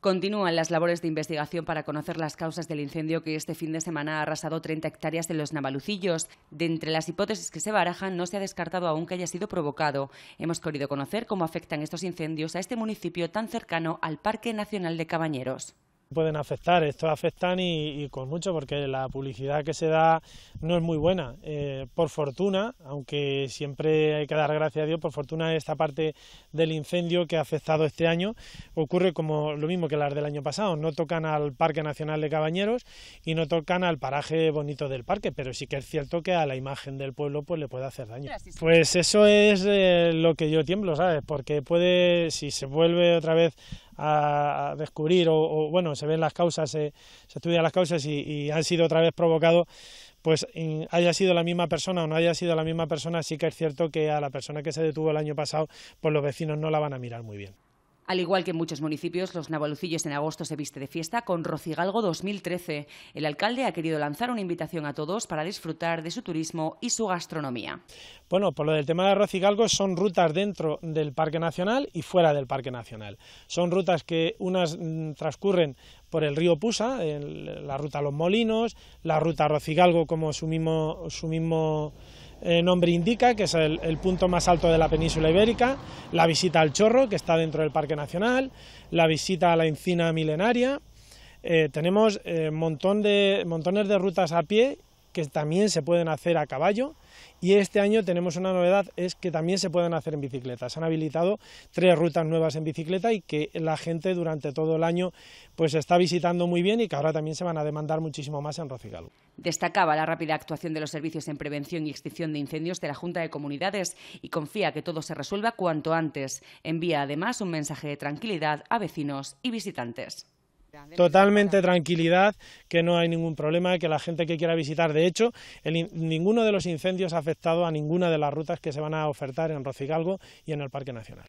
Continúan las labores de investigación para conocer las causas del incendio que este fin de semana ha arrasado 30 hectáreas de los Navalucillos. De entre las hipótesis que se barajan, no se ha descartado aún que haya sido provocado. Hemos querido conocer cómo afectan estos incendios a este municipio tan cercano al Parque Nacional de Cabañeros. Pueden afectar, esto afectan y, con mucho porque la publicidad que se da no es muy buena. Eh, por fortuna, aunque siempre hay que dar gracias a Dios, por fortuna esta parte del incendio que ha afectado este año ocurre como lo mismo que las del año pasado. No tocan al Parque Nacional de Cabañeros y no tocan al paraje bonito del parque, pero sí que es cierto que a la imagen del pueblo pues le puede hacer daño. Pues eso es eh, lo que yo tiemblo, ¿sabes? Porque puede, si se vuelve otra vez a descubrir o, bueno, se ven las causas, se, estudian las causas y, han sido otra vez provocados, pues haya sido la misma persona o no haya sido la misma persona, sí que es cierto que a la persona que se detuvo el año pasado, pues los vecinos no la van a mirar muy bien. Al igual que en muchos municipios, los Navalucillos en agosto se viste de fiesta con Rocigalgo 2013. El alcalde ha querido lanzar una invitación a todos para disfrutar de su turismo y su gastronomía. Bueno, por lo del tema de Rocigalgo, son rutas dentro del Parque Nacional y fuera del Parque Nacional. Son rutas que unas mm, transcurren por el río Pusa, la ruta Los Molinos, la ruta Rocigalgo como su mismo eh, nombre indica, que es el, punto más alto de la península ibérica, la visita al Chorro, que está dentro del Parque Nacional, la visita a la encina milenaria. Eh, tenemos eh, montón de, montones de rutas a pie que también se pueden hacer a caballo y este año tenemos una novedad, es que también se pueden hacer en bicicleta. Se han habilitado tres rutas nuevas en bicicleta y que la gente durante todo el año pues está visitando muy bien y que ahora también se van a demandar muchísimo más en Rocigal. Destacaba la rápida actuación de los servicios en prevención y extinción de incendios de la Junta de Comunidades y confía que todo se resuelva cuanto antes. Envía además un mensaje de tranquilidad a vecinos y visitantes totalmente tranquilidad, que no hay ningún problema, que la gente que quiera visitar, de hecho, ninguno de los incendios ha afectado a ninguna de las rutas que se van a ofertar en Rocigalgo y en el Parque Nacional.